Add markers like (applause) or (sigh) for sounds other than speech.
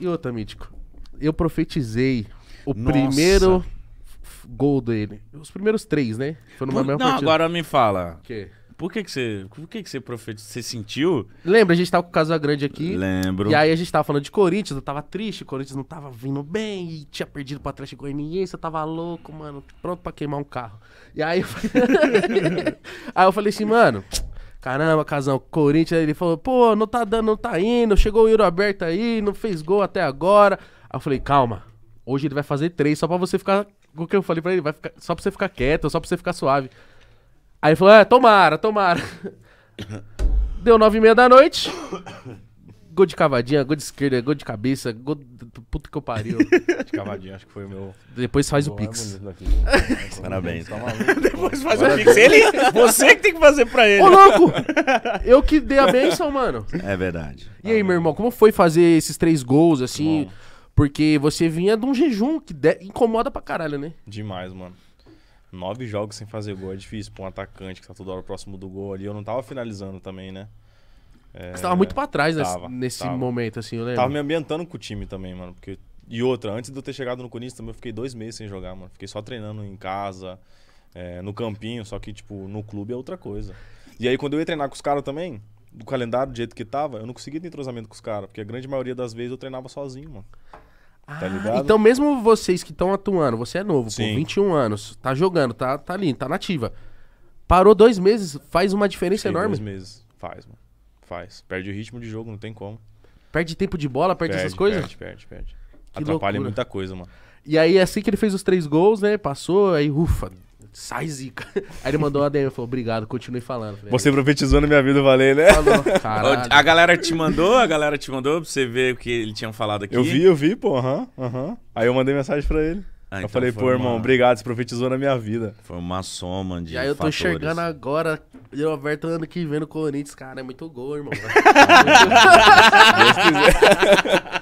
E outra, Mítico. Eu profetizei o Nossa. primeiro gol dele. Os primeiros três, né? Foi numa Por... mesma Não, partida. agora me fala. O quê? Por que que você, por que que você profetizou? Você sentiu? Lembra, a gente tava com o Casa Grande aqui. Lembro. E aí a gente tava falando de Corinthians, eu tava triste, o Corinthians não tava vindo bem, e tinha perdido pra trás de Goianiense, eu tava louco, mano, pronto pra queimar um carro. E aí eu falei, (laughs) aí eu falei assim, mano, Caramba, Casão, Corinthians. Ele falou, pô, não tá dando, não tá indo. Chegou o Euro aberto aí, não fez gol até agora. Aí eu falei, calma, hoje ele vai fazer três, só pra você ficar. O que eu falei pra ele? Vai ficar, só pra você ficar quieto, só pra você ficar suave. Aí ele falou, é, tomara, tomara. (coughs) Deu nove e meia da noite. (coughs) Gol de cavadinha, gol de esquerda, gol de cabeça, gol Puta que eu pariu. de (laughs) cavadinha acho que foi o meu. Depois faz o Pix. (laughs) Parabéns. Tá (laughs) Depois faz o Pix. Ele, você que tem que fazer pra ele. Ô, louco! Eu que dei a benção, mano. É verdade. E aí, meu irmão, como foi fazer esses três gols, assim? Porque você vinha de um jejum que incomoda pra caralho, né? Demais, mano. Nove jogos sem fazer gol é difícil pra um atacante que tá toda hora próximo do gol ali. Eu não tava finalizando também, né? É, você tava muito pra trás tava, nesse, tava. momento, assim, eu lembro. Tava me ambientando com o time também, mano. Porque... E outra, antes de eu ter chegado no Corinthians também, eu fiquei dois meses sem jogar, mano. Fiquei só treinando em casa, é, no campinho, só que, tipo, no clube é outra coisa. E aí, quando eu ia treinar com os caras também, do calendário, do jeito que tava, eu não conseguia ter entrosamento com os caras, porque a grande maioria das vezes eu treinava sozinho, mano. Tá ah, tá ligado? Então, mesmo vocês que estão atuando, você é novo, Sim. 21 anos, tá jogando, tá, tá ali, tá nativa. Parou dois meses, faz uma diferença Sim, enorme. Dois meses, faz, mano faz. Perde o ritmo de jogo, não tem como. Perde tempo de bola, perde, perde essas coisas? Perde, perde, perde. Que Atrapalha loucura. muita coisa, mano. E aí, assim que ele fez os três gols, né? Passou, aí, ufa, sai zica. (laughs) Aí ele mandou uma DM, falou, obrigado, continue falando. Falei, você profetizou na minha vida, valeu, né? Falou, (laughs) A galera te mandou, a galera te mandou pra você ver o que ele tinha falado aqui. Eu vi, eu vi, pô, aham, uhum, aham. Uhum. Aí eu mandei mensagem pra ele. Ah, então eu falei, pô, irmão, obrigado, você profetizou na minha vida. Foi uma soma de. Já aí eu tô enxergando agora, eu aberto ano que vem no Corinthians, cara, é muito gol, irmão. (laughs) Deus quiser. (laughs)